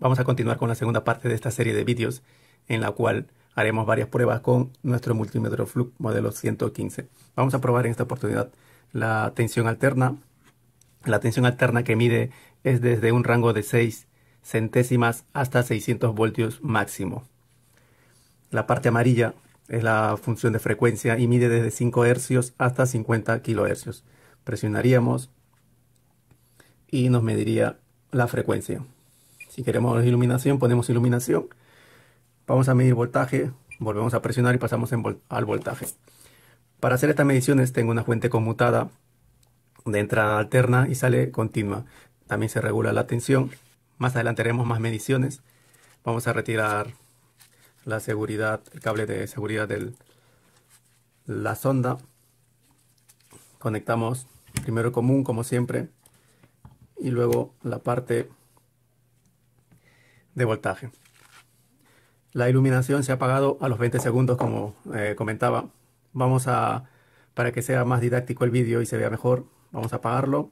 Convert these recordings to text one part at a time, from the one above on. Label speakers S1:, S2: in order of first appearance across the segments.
S1: Vamos a continuar con la segunda parte de esta serie de vídeos en la cual haremos varias pruebas con nuestro multímetro Fluke modelo 115. Vamos a probar en esta oportunidad la tensión alterna. La tensión alterna que mide es desde un rango de 6 centésimas hasta 600 voltios máximo. La parte amarilla es la función de frecuencia y mide desde 5 hercios hasta 50 kilohercios. Presionaríamos y nos mediría la frecuencia. Si queremos iluminación, ponemos iluminación. Vamos a medir voltaje, volvemos a presionar y pasamos al voltaje. Para hacer estas mediciones tengo una fuente conmutada de entrada alterna y sale continua. También se regula la tensión. Más adelante haremos más mediciones. Vamos a retirar la seguridad, el cable de seguridad de la sonda. Conectamos primero común como siempre y luego la parte de voltaje. La iluminación se ha apagado a los 20 segundos, como eh, comentaba. Vamos a, para que sea más didáctico el vídeo y se vea mejor, vamos a apagarlo.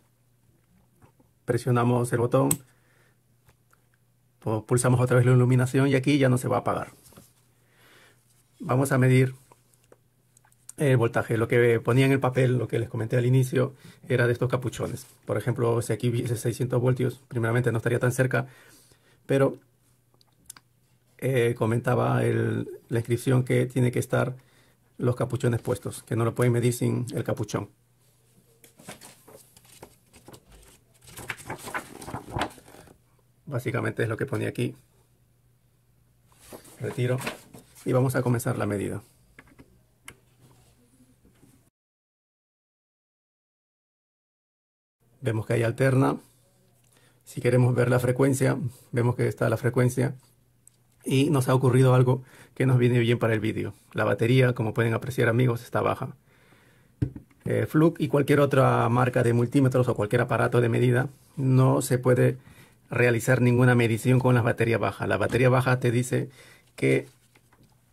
S1: Presionamos el botón, pulsamos otra vez la iluminación y aquí ya no se va a apagar. Vamos a medir el voltaje. Lo que ponía en el papel, lo que les comenté al inicio, era de estos capuchones. Por ejemplo, si aquí viese 600 voltios, primeramente no estaría tan cerca, pero eh, comentaba la inscripción que tiene que estar los capuchones puestos, que no lo pueden medir sin el capuchón. Básicamente es lo que ponía aquí. Retiro y vamos a comenzar la medida. Vemos que hay alterna. Si queremos ver la frecuencia, vemos que está la frecuencia y nos ha ocurrido algo que nos viene bien para el vídeo. La batería, como pueden apreciar amigos, está baja. Eh, Fluke y cualquier otra marca de multímetros o cualquier aparato de medida, no se puede realizar ninguna medición con las baterías bajas. La batería baja te dice que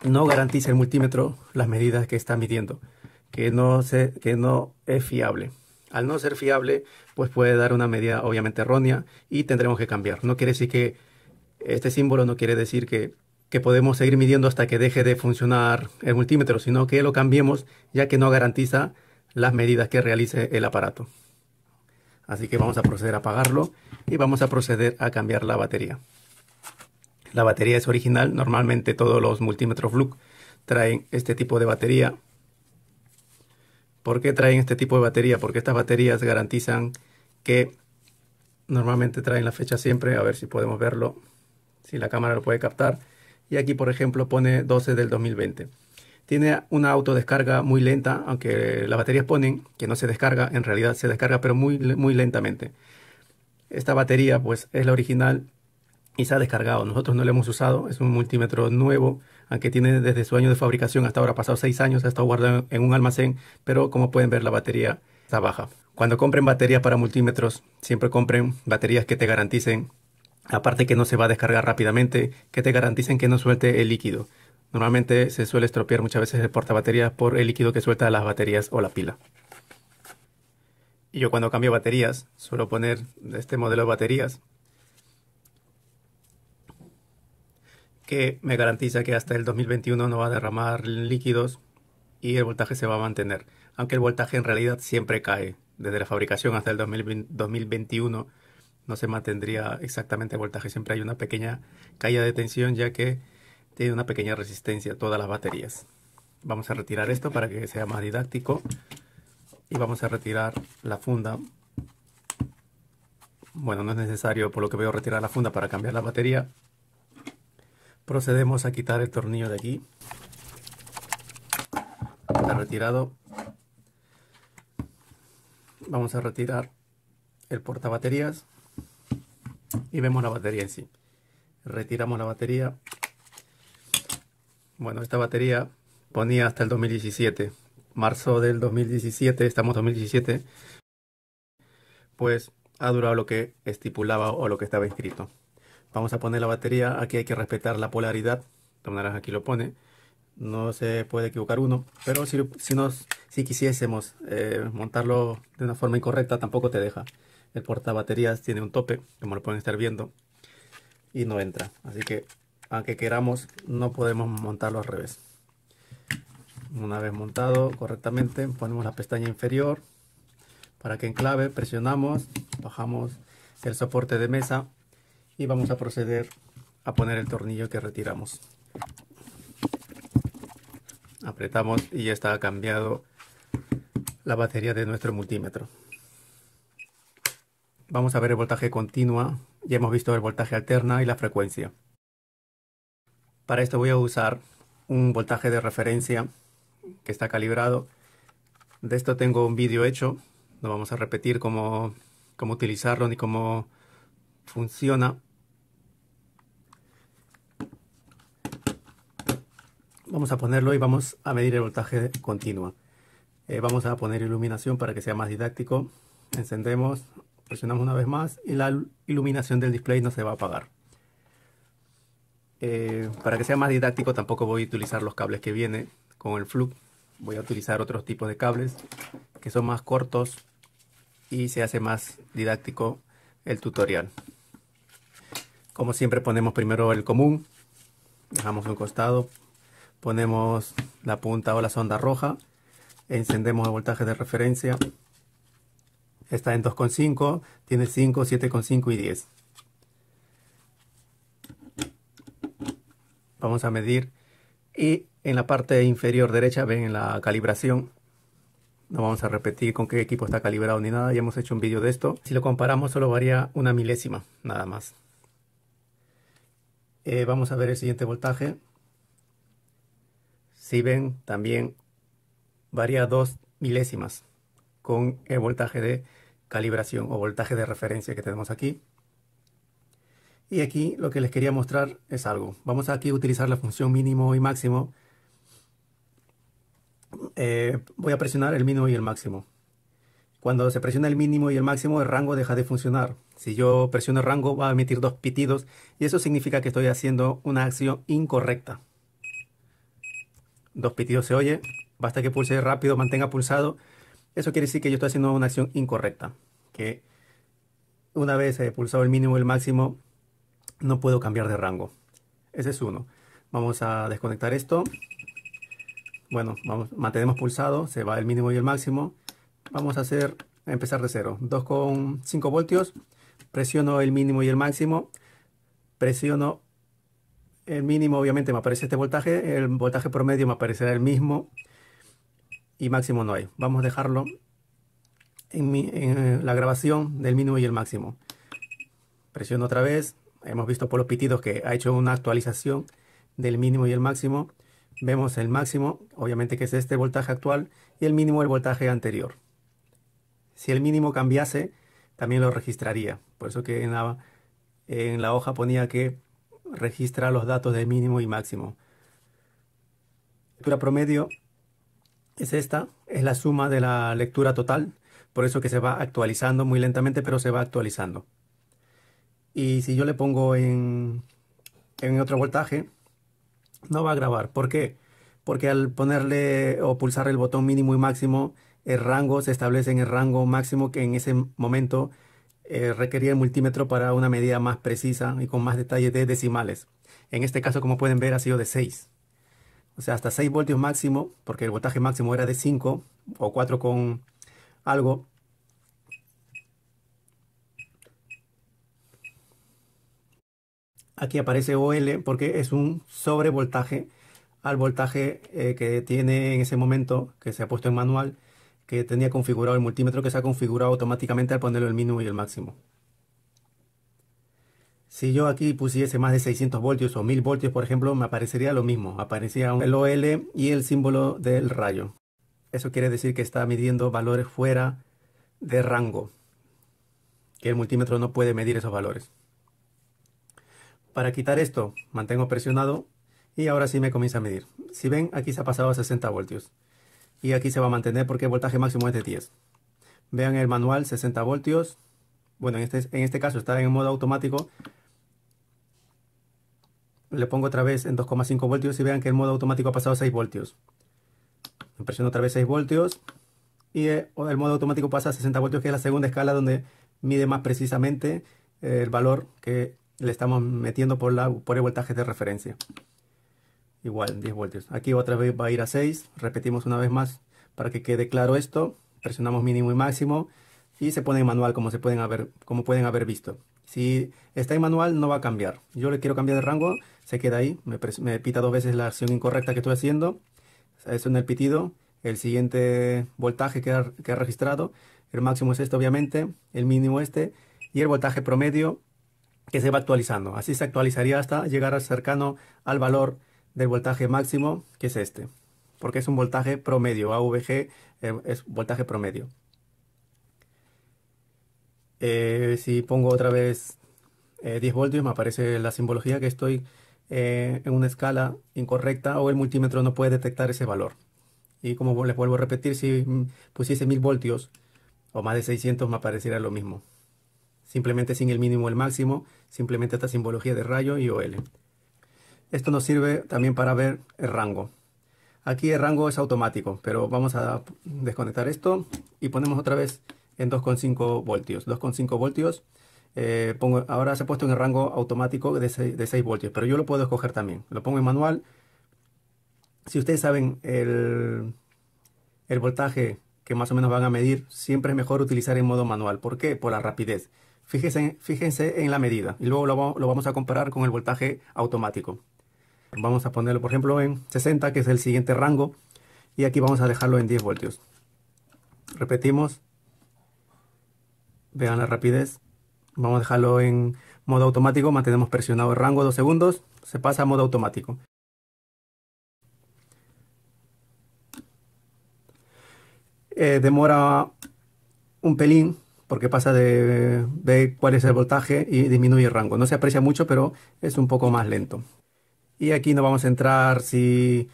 S1: no garantiza el multímetro las medidas que está midiendo, que no, que no es fiable. Al no ser fiable, pues puede dar una medida obviamente errónea y tendremos que cambiar. No quiere decir que este símbolo no quiere decir que, podemos seguir midiendo hasta que deje de funcionar el multímetro, sino que lo cambiemos ya que no garantiza las medidas que realice el aparato. Así que vamos a proceder a apagarlo y vamos a proceder a cambiar la batería. La batería es original, normalmente todos los multímetros Fluke traen este tipo de batería. ¿Por qué traen este tipo de batería? Porque estas baterías garantizan que normalmente traen la fecha siempre, a ver si podemos verlo si la cámara lo puede captar. Y aquí, por ejemplo, pone 12 del 2020. Tiene una autodescarga muy lenta, aunque las baterías ponen que no se descarga, en realidad se descarga, pero muy, muy lentamente. Esta batería, pues, es la original y se ha descargado. Nosotros no la hemos usado, es un multímetro nuevo, aunque tiene desde su año de fabricación hasta ahora, pasado 6 años, ha estado guardado en un almacén, pero como pueden ver, la batería está baja. Cuando compren baterías para multímetros, siempre compren baterías que te garanticen Aparte que no se va a descargar rápidamente, que te garanticen que no suelte el líquido. Normalmente se suele estropear muchas veces el portabaterías por el líquido que suelta las baterías o la pila. Y yo cuando cambio baterías, suelo poner este modelo de baterías que me garantiza que hasta el 2021 no va a derramar líquidos y el voltaje se va a mantener. Aunque el voltaje en realidad siempre cae. Desde la fabricación hasta el 2021 no se mantendría exactamente el voltaje. Siempre hay una pequeña caída de tensión ya que tiene una pequeña resistencia a todas las baterías. Vamos a retirar esto para que sea más didáctico. Y vamos a retirar la funda. Bueno, no es necesario por lo que veo retirar la funda para cambiar la batería. Procedemos a quitar el tornillo de aquí. Está retirado. Vamos a retirar el portabaterías y vemos la batería en sí. Retiramos la batería. Bueno, esta batería ponía hasta el 2017. Marzo del 2017, estamos 2017, pues ha durado lo que estipulaba o lo que estaba inscrito Vamos a poner la batería, aquí hay que respetar la polaridad, de aquí lo pone, no se puede equivocar uno, pero si, si, nos, si quisiésemos eh, montarlo de una forma incorrecta tampoco te deja el portabaterías tiene un tope, como lo pueden estar viendo, y no entra. Así que, aunque queramos, no podemos montarlo al revés. Una vez montado correctamente, ponemos la pestaña inferior para que enclave, presionamos, bajamos el soporte de mesa y vamos a proceder a poner el tornillo que retiramos. Apretamos y ya está cambiado la batería de nuestro multímetro. Vamos a ver el voltaje continua, ya hemos visto el voltaje alterna y la frecuencia. Para esto voy a usar un voltaje de referencia que está calibrado. De esto tengo un vídeo hecho, no vamos a repetir cómo, utilizarlo ni cómo funciona. Vamos a ponerlo y vamos a medir el voltaje continua. Eh, vamos a poner iluminación para que sea más didáctico. Encendemos, presionamos una vez más y la iluminación del display no se va a apagar. Eh, para que sea más didáctico tampoco voy a utilizar los cables que viene con el flux. Voy a utilizar otros tipo de cables que son más cortos y se hace más didáctico el tutorial. Como siempre ponemos primero el común, dejamos un costado, ponemos la punta o la sonda roja, encendemos el voltaje de referencia está en 2,5, tiene 5, 7,5 y 10. Vamos a medir y en la parte inferior derecha ven la calibración. No vamos a repetir con qué equipo está calibrado ni nada, ya hemos hecho un vídeo de esto. Si lo comparamos solo varía una milésima, nada más. Eh, vamos a ver el siguiente voltaje. Si ven, también varía dos milésimas con el voltaje de calibración o voltaje de referencia que tenemos aquí. Y aquí lo que les quería mostrar es algo. Vamos aquí a utilizar la función mínimo y máximo. Eh, voy a presionar el mínimo y el máximo. Cuando se presiona el mínimo y el máximo, el rango deja de funcionar. Si yo presiono rango, va a emitir dos pitidos y eso significa que estoy haciendo una acción incorrecta. Dos pitidos se oye, basta que pulse rápido, mantenga pulsado eso quiere decir que yo estoy haciendo una acción incorrecta, que una vez he pulsado el mínimo y el máximo, no puedo cambiar de rango. Ese es uno. Vamos a desconectar esto. Bueno, vamos, mantenemos pulsado, se va el mínimo y el máximo. Vamos a hacer, a empezar de cero. 2,5 voltios, presiono el mínimo y el máximo, presiono el mínimo, obviamente me aparece este voltaje, el voltaje promedio me aparecerá el mismo, y máximo no hay. Vamos a dejarlo en, eh, la grabación del mínimo y el máximo. Presiono otra vez. Hemos visto por los pitidos que ha hecho una actualización del mínimo y el máximo. Vemos el máximo, obviamente que es este voltaje actual, y el mínimo el voltaje anterior. Si el mínimo cambiase, también lo registraría. Por eso que en la, hoja ponía que registra los datos de mínimo y máximo. promedio es esta, es la suma de la lectura total, por eso que se va actualizando muy lentamente, pero se va actualizando. Y si yo le pongo en, otro voltaje, no va a grabar. ¿Por qué? Porque al ponerle o pulsar el botón mínimo y máximo, el rango se establece en el rango máximo que en ese momento eh, requería el multímetro para una medida más precisa y con más detalle de decimales. En este caso, como pueden ver, ha sido de 6 o sea, hasta 6 voltios máximo, porque el voltaje máximo era de 5 o 4 con algo. Aquí aparece OL porque es un sobrevoltaje al voltaje eh, que tiene en ese momento, que se ha puesto en manual, que tenía configurado el multímetro que se ha configurado automáticamente al ponerlo el mínimo y el máximo. Si yo aquí pusiese más de 600 voltios o 1000 voltios, por ejemplo, me aparecería lo mismo. Aparecía el OL y el símbolo del rayo. Eso quiere decir que está midiendo valores fuera de rango. Que el multímetro no puede medir esos valores. Para quitar esto, mantengo presionado y ahora sí me comienza a medir. Si ven, aquí se ha pasado a 60 voltios. Y aquí se va a mantener porque el voltaje máximo es de 10. Vean el manual, 60 voltios. Bueno, en este, en este caso está en modo automático, le pongo otra vez en 2,5 voltios y vean que el modo automático ha pasado a 6 voltios. Presiono otra vez 6 voltios y eh, el modo automático pasa a 60 voltios, que es la segunda escala donde mide más precisamente eh, el valor que le estamos metiendo por, la, por el voltaje de referencia. Igual, 10 voltios. Aquí otra vez va a ir a 6. Repetimos una vez más para que quede claro esto. Presionamos mínimo y máximo y se pone en manual como, se pueden haber, como pueden haber visto. Si está en manual no va a cambiar. Yo le quiero cambiar de rango se queda ahí, me, pita dos veces la acción incorrecta que estoy haciendo, eso eh, en el pitido, el siguiente voltaje que ha, registrado, el máximo es este obviamente, el mínimo este, y el voltaje promedio que se va actualizando. Así se actualizaría hasta llegar cercano al valor del voltaje máximo, que es este, porque es un voltaje promedio, AVG eh, es voltaje promedio. Eh, si pongo otra vez 10 voltios, me aparece la simbología que estoy eh, en una escala incorrecta o el multímetro no puede detectar ese valor. Y como les vuelvo a repetir, si pusiese 1000 voltios o más de 600 me apareciera lo mismo. Simplemente sin el mínimo o el máximo, simplemente esta simbología de rayo y OL. Esto nos sirve también para ver el rango. Aquí el rango es automático, pero vamos a desconectar esto y ponemos otra vez en 2,5 voltios. 2,5 voltios eh, ahora se ha puesto en el rango automático de 6, voltios, pero yo lo puedo escoger también. Lo pongo en manual. Si ustedes saben el, voltaje que más o menos van a medir, siempre es mejor utilizar en modo manual. ¿Por qué? Por la rapidez. Fíjense, en la medida y luego lo vamos a comparar con el voltaje automático. Vamos a ponerlo, por ejemplo, en 60, que es el siguiente rango, y aquí vamos a dejarlo en 10 voltios. Repetimos. Vean la rapidez. Vamos a dejarlo en modo automático, mantenemos presionado el rango dos segundos, se pasa a modo automático. Eh, demora un pelín porque pasa de ver cuál es el voltaje y disminuye el rango. No se aprecia mucho, pero es un poco más lento. Y aquí nos vamos a entrar si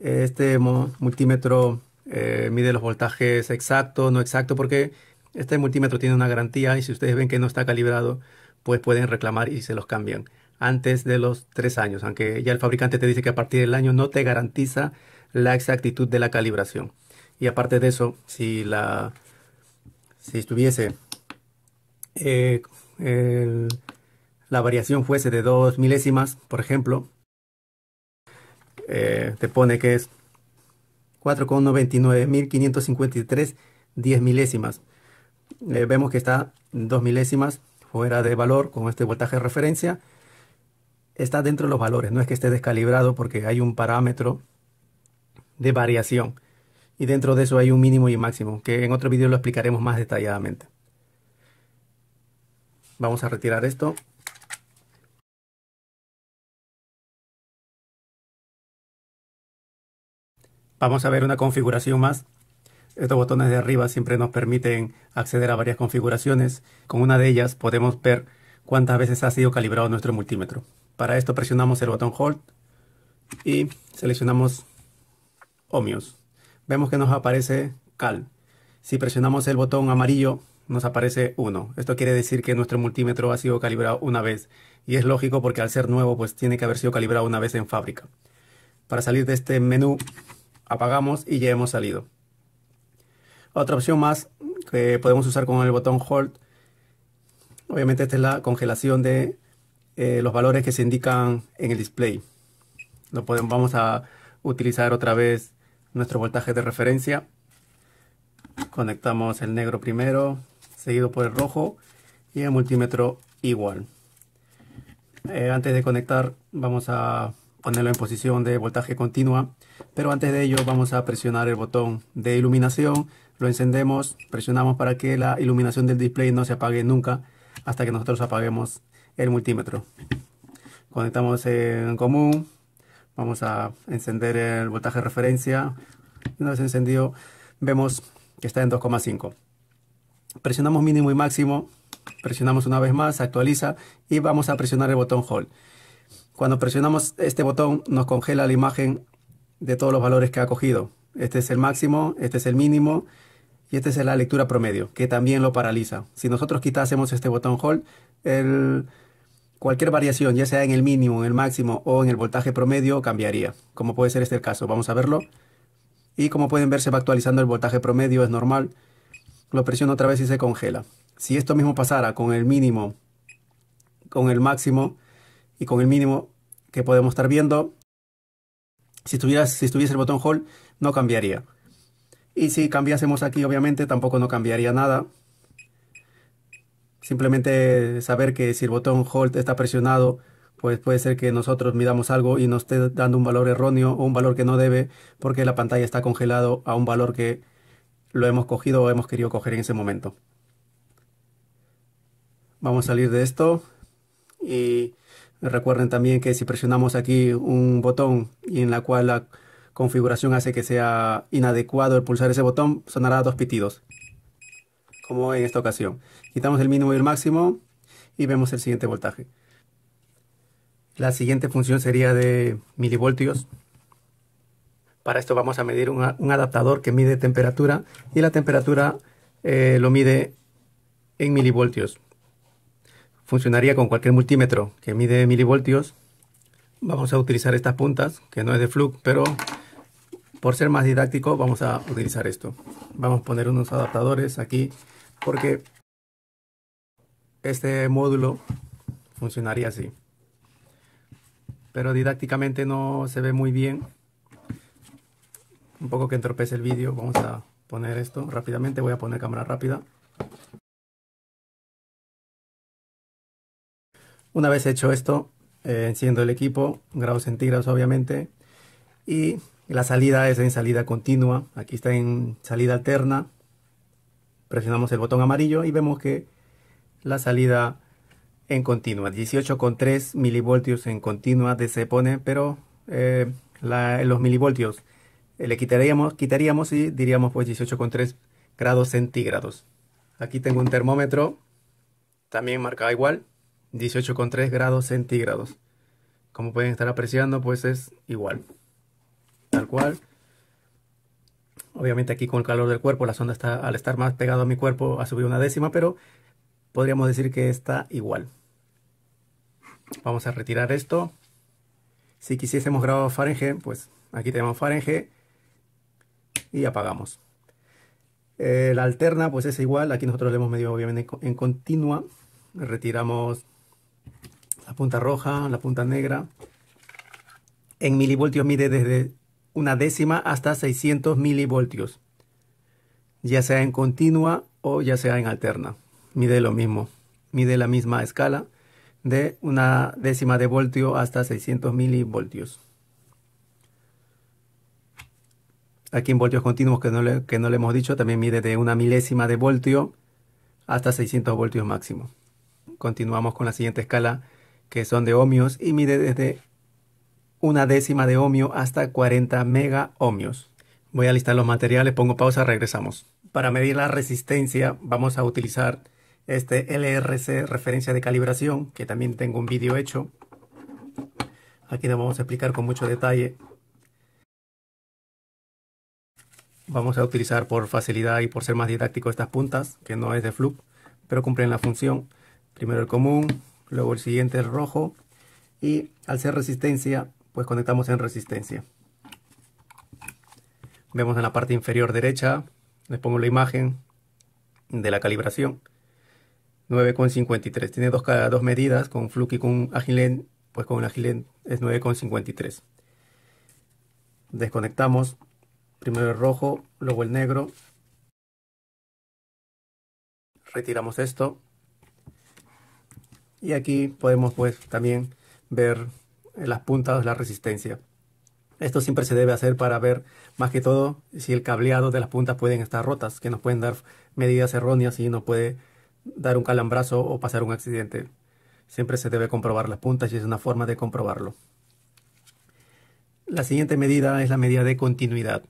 S1: este multímetro eh, mide los voltajes exactos, no exactos, porque este multímetro tiene una garantía y si ustedes ven que no está calibrado, pues pueden reclamar y se los cambian antes de los tres años, aunque ya el fabricante te dice que a partir del año no te garantiza la exactitud de la calibración. Y aparte de eso, si la si estuviese eh, la variación fuese de dos milésimas, por ejemplo, eh, te pone que es 4,99553 diez milésimas. Eh, vemos que está dos milésimas fuera de valor con este voltaje de referencia. Está dentro de los valores, no es que esté descalibrado porque hay un parámetro de variación. Y dentro de eso hay un mínimo y un máximo, que en otro vídeo lo explicaremos más detalladamente. Vamos a retirar esto. Vamos a ver una configuración más estos botones de arriba siempre nos permiten acceder a varias configuraciones. Con una de ellas podemos ver cuántas veces ha sido calibrado nuestro multímetro. Para esto presionamos el botón Hold y seleccionamos Ohmios. Vemos que nos aparece Cal. Si presionamos el botón amarillo nos aparece 1. Esto quiere decir que nuestro multímetro ha sido calibrado una vez. Y es lógico porque al ser nuevo pues tiene que haber sido calibrado una vez en fábrica. Para salir de este menú apagamos y ya hemos salido. Otra opción más que podemos usar con el botón Hold, obviamente esta es la congelación de eh, los valores que se indican en el display. Lo podemos, vamos a utilizar otra vez nuestro voltaje de referencia. Conectamos el negro primero, seguido por el rojo y el multímetro igual. Eh, antes de conectar vamos a ponerlo en posición de voltaje continua, pero antes de ello vamos a presionar el botón de iluminación lo encendemos, presionamos para que la iluminación del display no se apague nunca hasta que nosotros apaguemos el multímetro. Conectamos en común, vamos a encender el voltaje de referencia. Una vez encendido, vemos que está en 2,5. Presionamos mínimo y máximo, presionamos una vez más, actualiza y vamos a presionar el botón Hold. Cuando presionamos este botón nos congela la imagen de todos los valores que ha cogido. Este es el máximo, este es el mínimo y esta es la lectura promedio, que también lo paraliza. Si nosotros quitásemos este botón hold, cualquier variación, ya sea en el mínimo, en el máximo o en el voltaje promedio, cambiaría, como puede ser este el caso. Vamos a verlo. Y como pueden ver, se va actualizando el voltaje promedio, es normal. Lo presiono otra vez y se congela. Si esto mismo pasara con el mínimo, con el máximo y con el mínimo que podemos estar viendo, si, si estuviese el botón hold, no cambiaría. Y si cambiásemos aquí, obviamente, tampoco no cambiaría nada. Simplemente saber que si el botón Hold está presionado, pues puede ser que nosotros midamos algo y nos esté dando un valor erróneo o un valor que no debe, porque la pantalla está congelado a un valor que lo hemos cogido o hemos querido coger en ese momento. Vamos a salir de esto y recuerden también que si presionamos aquí un botón y en la cual la configuración hace que sea inadecuado el pulsar ese botón, sonará dos pitidos, como en esta ocasión. Quitamos el mínimo y el máximo y vemos el siguiente voltaje. La siguiente función sería de milivoltios. Para esto vamos a medir un adaptador que mide temperatura y la temperatura eh, lo mide en milivoltios. Funcionaría con cualquier multímetro que mide milivoltios. Vamos a utilizar estas puntas, que no es de flux, pero por ser más didáctico, vamos a utilizar esto. Vamos a poner unos adaptadores aquí porque este módulo funcionaría así. Pero didácticamente no se ve muy bien. Un poco que entorpece el vídeo. Vamos a poner esto rápidamente. Voy a poner cámara rápida. Una vez hecho esto, eh, enciendo el equipo, grados centígrados obviamente, y la salida es en salida continua, aquí está en salida alterna. Presionamos el botón amarillo y vemos que la salida en continua, 18,3 milivoltios en continua se pone, pero eh, los milivoltios eh, le quitaríamos, quitaríamos y diríamos pues 18,3 grados centígrados. Aquí tengo un termómetro, también marcado igual, 18,3 grados centígrados. Como pueden estar apreciando, pues es igual cual. Obviamente aquí con el calor del cuerpo, la sonda está, al estar más pegado a mi cuerpo, ha subido una décima, pero podríamos decir que está igual. Vamos a retirar esto. Si quisiésemos grabar Fahrenheit, pues aquí tenemos Fahrenheit y apagamos. Eh, la alterna, pues es igual. Aquí nosotros le hemos medido obviamente en continua. Retiramos la punta roja, la punta negra. En milivoltios mide desde una décima hasta 600 milivoltios, ya sea en continua o ya sea en alterna. Mide lo mismo, mide la misma escala de una décima de voltio hasta 600 milivoltios. Aquí en voltios continuos que no, le, que no le hemos dicho, también mide de una milésima de voltio hasta 600 voltios máximo. Continuamos con la siguiente escala que son de ohmios y mide desde una décima de ohmio hasta 40 mega ohmios. Voy a listar los materiales, pongo pausa, regresamos. Para medir la resistencia vamos a utilizar este LRC referencia de calibración, que también tengo un vídeo hecho. Aquí lo vamos a explicar con mucho detalle. Vamos a utilizar por facilidad y por ser más didáctico estas puntas, que no es de fluke pero cumplen la función. Primero el común, luego el siguiente el rojo, y al ser resistencia pues conectamos en resistencia. Vemos en la parte inferior derecha, les pongo la imagen de la calibración. 9,53. Tiene dos, dos medidas, con Fluke y con Agilent, pues con Agilent es 9,53. Desconectamos primero el rojo, luego el negro. Retiramos esto. Y aquí podemos pues también ver las puntas la resistencia. Esto siempre se debe hacer para ver más que todo si el cableado de las puntas pueden estar rotas, que nos pueden dar medidas erróneas y nos puede dar un calambrazo o pasar un accidente. Siempre se debe comprobar las puntas y es una forma de comprobarlo. La siguiente medida es la medida de continuidad.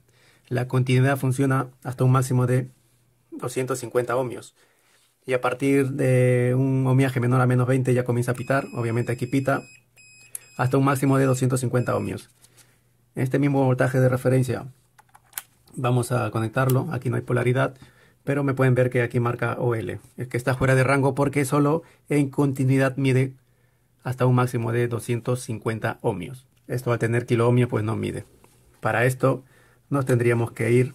S1: La continuidad funciona hasta un máximo de 250 ohmios. Y a partir de un ohmiaje menor a menos 20 ya comienza a pitar. Obviamente aquí pita hasta un máximo de 250 ohmios. Este mismo voltaje de referencia vamos a conectarlo, aquí no hay polaridad, pero me pueden ver que aquí marca OL, es que está fuera de rango porque solo en continuidad mide hasta un máximo de 250 ohmios. Esto al tener kiloohmios pues no mide. Para esto nos tendríamos que ir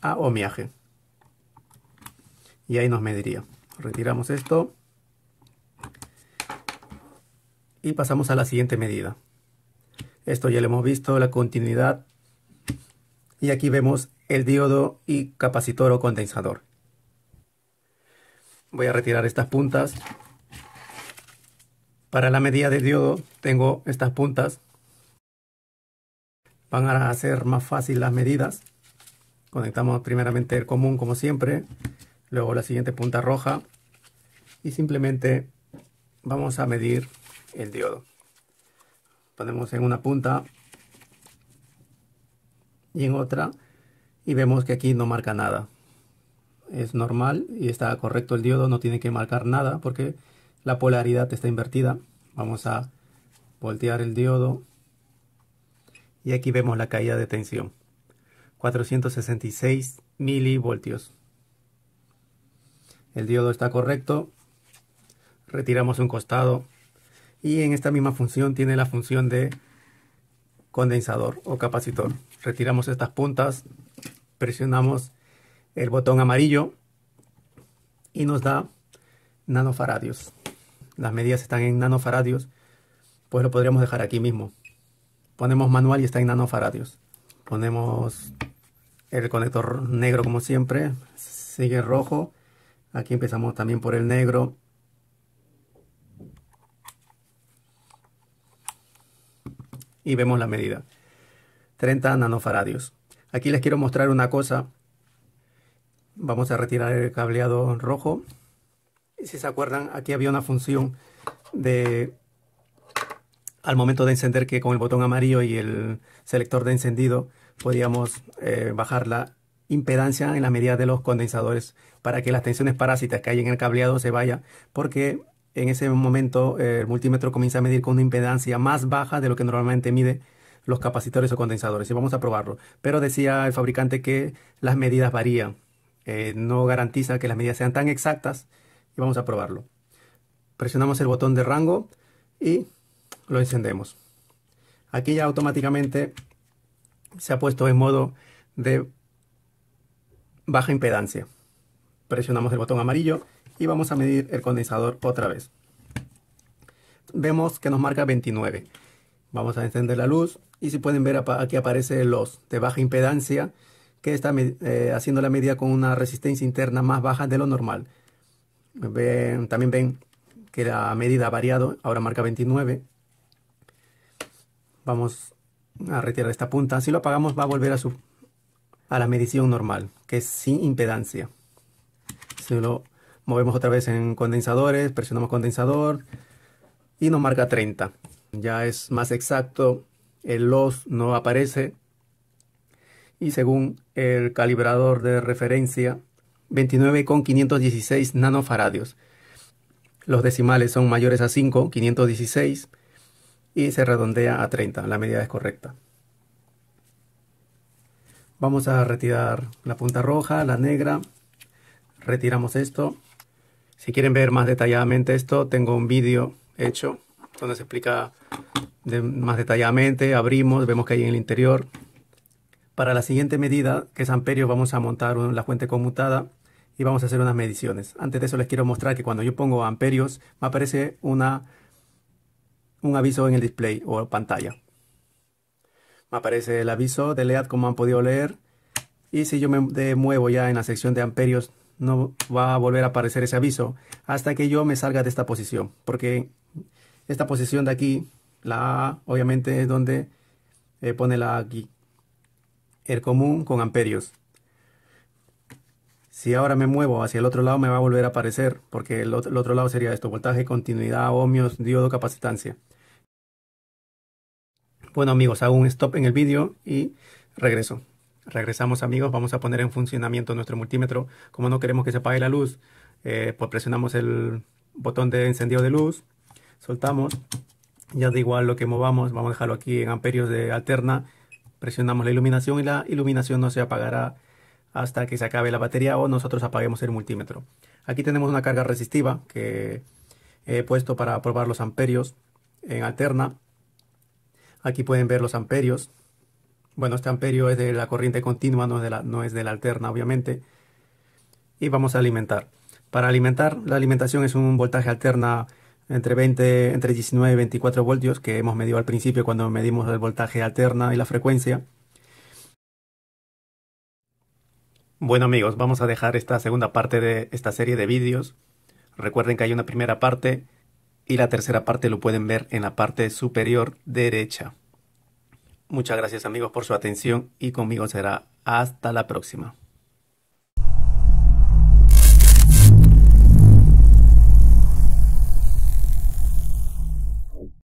S1: a ohmiaje y ahí nos mediría. Retiramos esto y pasamos a la siguiente medida. Esto ya lo hemos visto, la continuidad. Y aquí vemos el diodo y capacitor o condensador. Voy a retirar estas puntas. Para la medida de diodo tengo estas puntas. Van a hacer más fácil las medidas. Conectamos primeramente el común como siempre. Luego la siguiente punta roja. Y simplemente vamos a medir el diodo. Ponemos en una punta y en otra y vemos que aquí no marca nada. Es normal y está correcto el diodo, no tiene que marcar nada porque la polaridad está invertida. Vamos a voltear el diodo y aquí vemos la caída de tensión. 466 milivoltios. El diodo está correcto. Retiramos un costado y en esta misma función tiene la función de condensador o capacitor. Retiramos estas puntas, presionamos el botón amarillo y nos da nanofaradios. Las medidas están en nanofaradios, pues lo podríamos dejar aquí mismo. Ponemos manual y está en nanofaradios. Ponemos el conector negro como siempre, sigue rojo. Aquí empezamos también por el negro, y vemos la medida. 30 nanofaradios. Aquí les quiero mostrar una cosa. Vamos a retirar el cableado rojo. Si se acuerdan, aquí había una función de al momento de encender que con el botón amarillo y el selector de encendido podíamos eh, bajar la impedancia en la medida de los condensadores para que las tensiones parásitas que hay en el cableado se vayan. porque en ese momento eh, el multímetro comienza a medir con una impedancia más baja de lo que normalmente mide los capacitores o condensadores. Y vamos a probarlo. Pero decía el fabricante que las medidas varían. Eh, no garantiza que las medidas sean tan exactas. Y vamos a probarlo. Presionamos el botón de rango y lo encendemos. Aquí ya automáticamente se ha puesto en modo de baja impedancia. Presionamos el botón amarillo y vamos a medir el condensador otra vez. Vemos que nos marca 29. Vamos a encender la luz y si pueden ver aquí aparece los de baja impedancia que está eh, haciendo la medida con una resistencia interna más baja de lo normal. Ven, también ven que la medida ha variado, ahora marca 29. Vamos a retirar esta punta. Si lo apagamos va a volver a, su, a la medición normal, que es sin impedancia. Si lo movemos otra vez en condensadores, presionamos condensador y nos marca 30. Ya es más exacto, el los no aparece y según el calibrador de referencia 29,516 nanofaradios. Los decimales son mayores a 5, 516 y se redondea a 30. La medida es correcta. Vamos a retirar la punta roja, la negra. Retiramos esto. Si quieren ver más detalladamente esto, tengo un vídeo hecho donde se explica más detalladamente. Abrimos, vemos que hay en el interior. Para la siguiente medida, que es amperios, vamos a montar la fuente conmutada y vamos a hacer unas mediciones. Antes de eso les quiero mostrar que cuando yo pongo amperios, me aparece una, un aviso en el display o pantalla. Me aparece el aviso de LEAD como han podido leer. Y si yo me muevo ya en la sección de amperios, no va a volver a aparecer ese aviso hasta que yo me salga de esta posición, porque esta posición de aquí, la A, obviamente es donde eh, pone la A aquí, el común con amperios. Si ahora me muevo hacia el otro lado me va a volver a aparecer, porque el otro, el otro lado sería esto, voltaje, continuidad, ohmios, diodo, capacitancia. Bueno amigos, hago un stop en el vídeo y regreso. Regresamos amigos, vamos a poner en funcionamiento nuestro multímetro. Como no queremos que se apague la luz, eh, pues presionamos el botón de encendido de luz, soltamos, ya da igual lo que movamos, vamos a dejarlo aquí en amperios de alterna, presionamos la iluminación y la iluminación no se apagará hasta que se acabe la batería o nosotros apaguemos el multímetro. Aquí tenemos una carga resistiva que he puesto para probar los amperios en alterna. Aquí pueden ver los amperios bueno, este amperio es de la corriente continua, no es de la, no es de la alterna, obviamente. Y vamos a alimentar. Para alimentar, la alimentación es un voltaje alterna entre 20, entre 19 y 24 voltios que hemos medido al principio cuando medimos el voltaje alterna y la frecuencia. Bueno amigos, vamos a dejar esta segunda parte de esta serie de vídeos. Recuerden que hay una primera parte y la tercera parte lo pueden ver en la parte superior derecha. Muchas gracias amigos por su atención y conmigo será hasta la próxima.